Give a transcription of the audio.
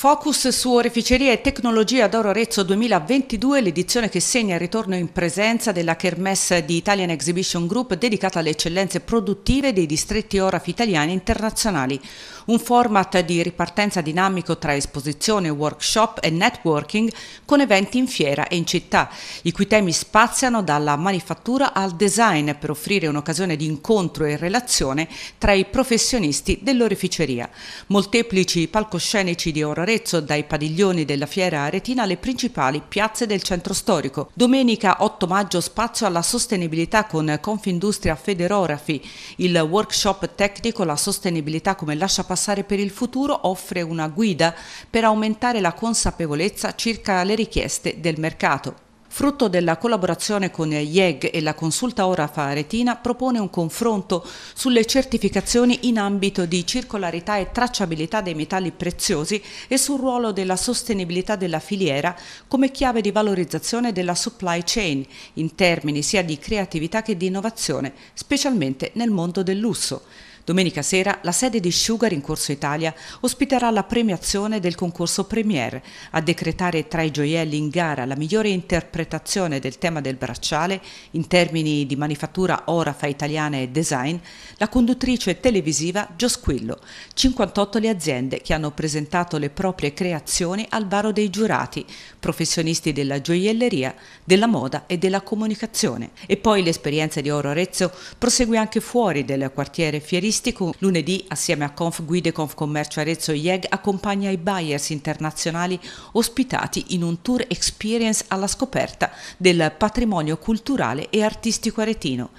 Focus su oreficeria e tecnologia d'Oro Arezzo 2022, l'edizione che segna il ritorno in presenza della Kermesse di Italian Exhibition Group dedicata alle eccellenze produttive dei distretti orafi italiani e internazionali. Un format di ripartenza dinamico tra esposizione, workshop e networking con eventi in fiera e in città, i cui temi spaziano dalla manifattura al design per offrire un'occasione di incontro e relazione tra i professionisti dell'oreficeria. Molteplici palcoscenici di Oro Arezzo dai padiglioni della fiera aretina alle principali piazze del centro storico. Domenica 8 maggio spazio alla sostenibilità con Confindustria Federografi. Il workshop tecnico La sostenibilità come lascia passare per il futuro offre una guida per aumentare la consapevolezza circa le richieste del mercato frutto della collaborazione con IEG e la consulta Ora Faretina, propone un confronto sulle certificazioni in ambito di circolarità e tracciabilità dei metalli preziosi e sul ruolo della sostenibilità della filiera come chiave di valorizzazione della supply chain, in termini sia di creatività che di innovazione, specialmente nel mondo del lusso. Domenica sera la sede di Sugar in Corso Italia ospiterà la premiazione del concorso Premier. A decretare tra i gioielli in gara la migliore interpretazione del tema del bracciale in termini di manifattura orafa italiana e design, la conduttrice televisiva Giosquillo. 58 le aziende che hanno presentato le proprie creazioni al varo dei giurati, professionisti della gioielleria, della moda e della comunicazione. E poi l'esperienza di Oro Arezzo prosegue anche fuori del quartiere fierista turistico, lunedì assieme a Conf Guide Conf Commercio Arezzo IEG accompagna i buyers internazionali ospitati in un tour experience alla scoperta del patrimonio culturale e artistico aretino.